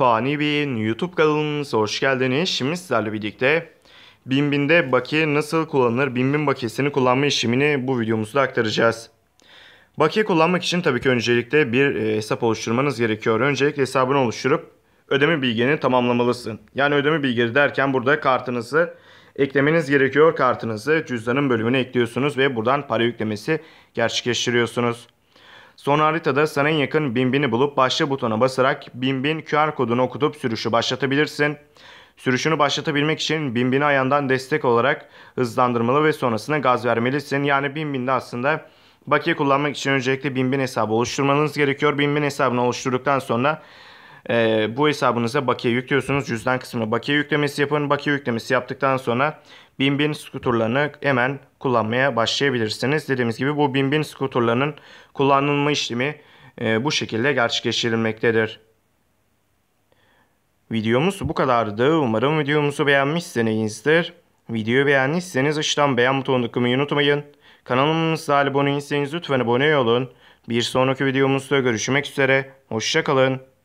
Fani Bey'in YouTube kanalımıza hoş geldiniz. Şimdi sizlerle birlikte Binbin'de baki nasıl kullanılır, Binbin bakiyesini kullanma işlemini bu videomuzda aktaracağız. Bakiye kullanmak için tabii ki öncelikle bir e, hesap oluşturmanız gerekiyor. Öncelikle hesabını oluşturup ödeme bilgilerini tamamlamalısın. Yani ödeme bilgileri derken burada kartınızı eklemeniz gerekiyor. Kartınızı cüzdanın bölümüne ekliyorsunuz ve buradan para yüklemesi gerçekleştiriyorsunuz. Sonra haritada sana en yakın Binbin'i bulup başla butona basarak Binbin QR kodunu okutup sürüşü başlatabilirsin. Sürüşünü başlatabilmek için Binbin'i ayağından destek olarak hızlandırmalı ve sonrasında gaz vermelisin. Yani Binbin'de aslında bakiye kullanmak için öncelikle Binbin hesabı oluşturmanız gerekiyor. Binbin hesabını oluşturduktan sonra e, bu hesabınıza bakiye yüklüyorsunuz. Cüzdan kısmına bakiye yüklemesi yapın. Bakiye yüklemesi yaptıktan sonra Binbin skuturlarını hemen kullanmaya başlayabilirsiniz. Dediğimiz gibi bu Binbin skuturlarının kullanılma işlemi e, bu şekilde gerçekleştirilmektedir. Videomuz bu kadardı. Umarım videomuzu beğenmişsinizdir. Videoyu beğendiyseniz aşağıdan beğen butonuna tıklamayı unutmayın. Kanalımıza abone değilseniz lütfen abone olun. Bir sonraki videomuzda görüşmek üzere. Hoşçakalın.